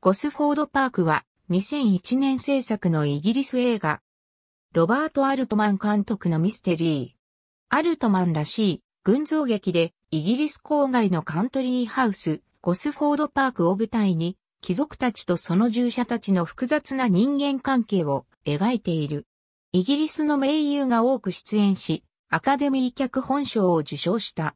ゴスフォードパークは2001年制作のイギリス映画。ロバート・アルトマン監督のミステリー。アルトマンらしい群像劇でイギリス郊外のカントリーハウス、ゴスフォードパークを舞台に貴族たちとその従者たちの複雑な人間関係を描いている。イギリスの名優が多く出演し、アカデミー脚本賞を受賞した。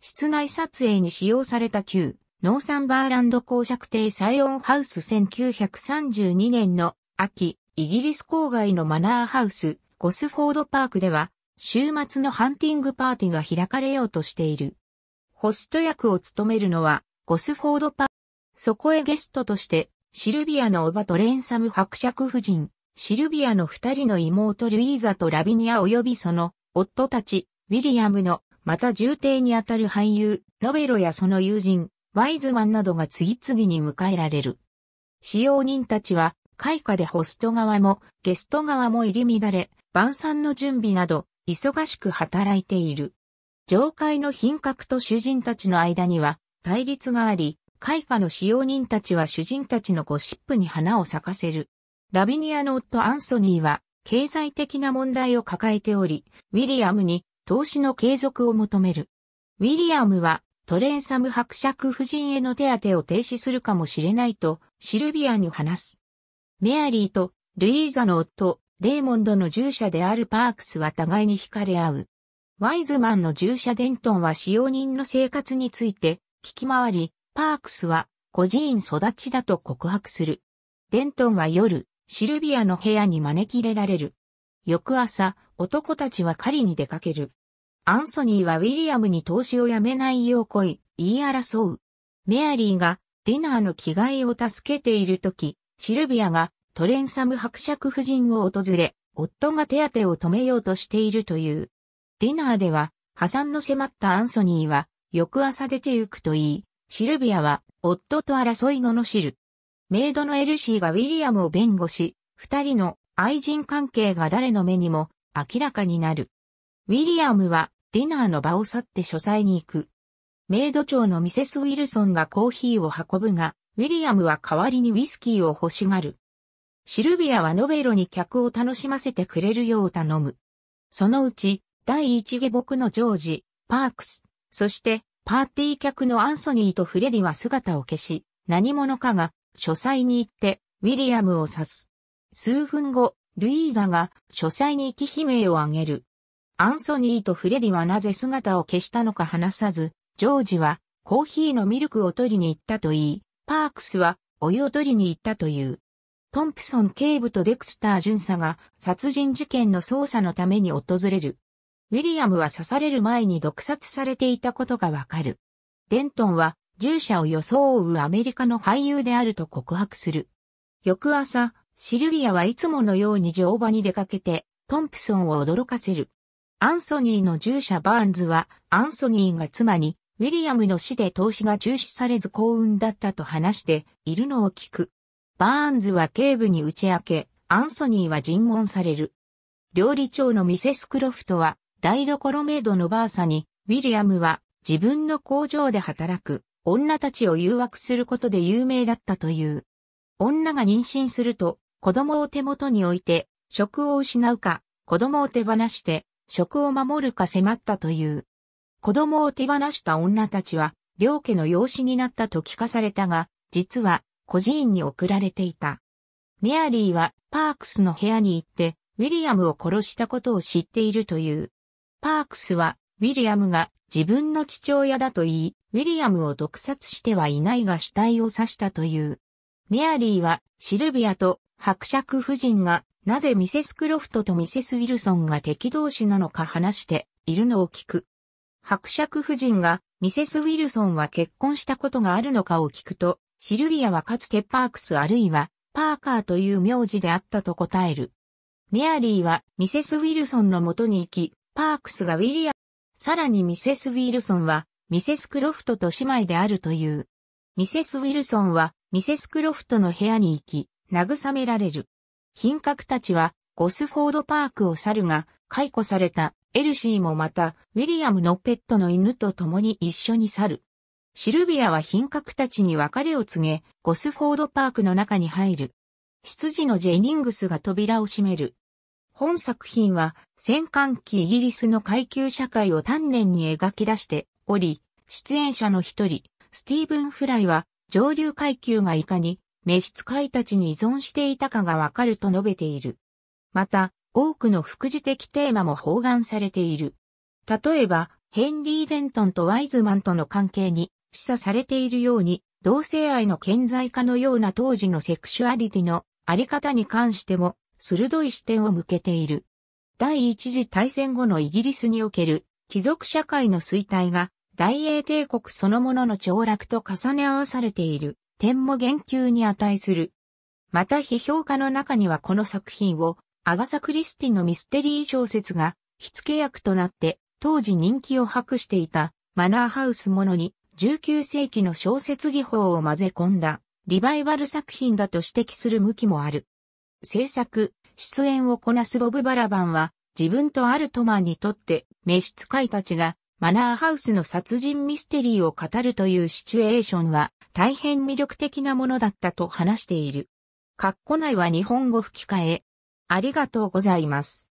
室内撮影に使用された旧ノーサンバーランド公爵邸サイオンハウス1932年の秋、イギリス郊外のマナーハウス、ゴスフォードパークでは、週末のハンティングパーティーが開かれようとしている。ホスト役を務めるのは、ゴスフォードパーク。そこへゲストとして、シルビアのおばとレンサム伯爵夫人、シルビアの二人の妹ルイーザとラビニア及びその夫たち、ウィリアムの、また重帝にあたる俳優、ノベロやその友人、ワイズマンなどが次々に迎えられる。使用人たちは、開花でホスト側もゲスト側も入り乱れ、晩餐の準備など、忙しく働いている。上階の品格と主人たちの間には、対立があり、開花の使用人たちは主人たちのゴシップに花を咲かせる。ラビニアの夫アンソニーは、経済的な問題を抱えており、ウィリアムに投資の継続を求める。ウィリアムはトレンサム伯爵夫人への手当を停止するかもしれないと、シルビアに話す。メアリーとルイーザの夫、レイモンドの従者であるパークスは互いに惹かれ合う。ワイズマンの従者デントンは使用人の生活について聞き回り、パークスは孤児院育ちだと告白する。デントンは夜、シルビアの部屋に招き入れられる。翌朝、男たちは狩りに出かける。アンソニーはウィリアムに投資をやめないよう恋、言い争う。メアリーがディナーの着替えを助けているとき、シルビアがトレンサム伯爵夫人を訪れ、夫が手当てを止めようとしているという。ディナーでは、破産の迫ったアンソニーは、翌朝出て行くと言い、シルビアは、夫と争いののしる。メイドのエルシーがウィリアムを弁護し、二人の愛人関係が誰の目にも明らかになる。ウィリアムはディナーの場を去って書斎に行く。メイド長のミセス・ウィルソンがコーヒーを運ぶが、ウィリアムは代わりにウイスキーを欲しがる。シルビアはノベロに客を楽しませてくれるよう頼む。そのうち、第一下僕のジョージ、パークス、そしてパーティー客のアンソニーとフレディは姿を消し、何者かが書斎に行ってウィリアムを刺す。数分後、ルイーザが書斎に行き悲鳴を上げる。アンソニーとフレディはなぜ姿を消したのか話さず、ジョージはコーヒーのミルクを取りに行ったと言い、パークスはお湯を取りに行ったという。トンプソン警部とデクスター巡査が殺人事件の捜査のために訪れる。ウィリアムは刺される前に毒殺されていたことがわかる。デントンは従者を装うアメリカの俳優であると告白する。翌朝、シルビアはいつものように乗馬に出かけて、トンプソンを驚かせる。アンソニーの従者バーンズは、アンソニーが妻に、ウィリアムの死で投資が中止されず幸運だったと話しているのを聞く。バーンズは警部に打ち明け、アンソニーは尋問される。料理長のミセス・クロフトは、台所メイドのバーサに、ウィリアムは自分の工場で働く女たちを誘惑することで有名だったという。女が妊娠すると、子供を手元に置いて、職を失うか、子供を手放して、職を守るか迫ったという。子供を手放した女たちは、両家の養子になったと聞かされたが、実は、孤児院に送られていた。メアリーは、パークスの部屋に行って、ウィリアムを殺したことを知っているという。パークスは、ウィリアムが自分の父親だと言い、ウィリアムを毒殺してはいないが死体を刺したという。メアリーはシルビアと伯爵夫人がなぜミセス・クロフトとミセス・ウィルソンが敵同士なのか話しているのを聞く。伯爵夫人がミセス・ウィルソンは結婚したことがあるのかを聞くと、シルビアはかつてパークスあるいはパーカーという名字であったと答える。メアリーはミセス・ウィルソンの元に行き、パークスがウィリアム、さらにミセス・ウィルソンはミセス・クロフトと姉妹であるという。ミセス・ウィルソンはミセス・クロフトの部屋に行き、慰められる。品格たちはゴスフォードパークを去るが、解雇されたエルシーもまた、ウィリアムのペットの犬と共に一緒に去る。シルビアは品格たちに別れを告げ、ゴスフォードパークの中に入る。執事のジェニングスが扉を閉める。本作品は、戦艦機イギリスの階級社会を丹念に描き出しており、出演者の一人、スティーブン・フライは、上流階級がいかに召使いたちに依存していたかがわかると述べている。また、多くの副次的テーマも包含されている。例えば、ヘンリー・デントンとワイズマンとの関係に示唆されているように、同性愛の顕在化のような当時のセクシュアリティのあり方に関しても、鋭い視点を向けている。第一次大戦後のイギリスにおける貴族社会の衰退が大英帝国そのものの凋落と重ね合わされている。点も言及に値する。また批評家の中にはこの作品をアガサ・クリスティのミステリー小説が火付け役となって当時人気を博していたマナーハウスものに19世紀の小説技法を混ぜ込んだリバイバル作品だと指摘する向きもある。制作、出演をこなすボブ・バラバンは自分とアルトマンにとって召使いたちがマナーハウスの殺人ミステリーを語るというシチュエーションは大変魅力的なものだったと話している。カッコ内は日本語吹き替え。ありがとうございます。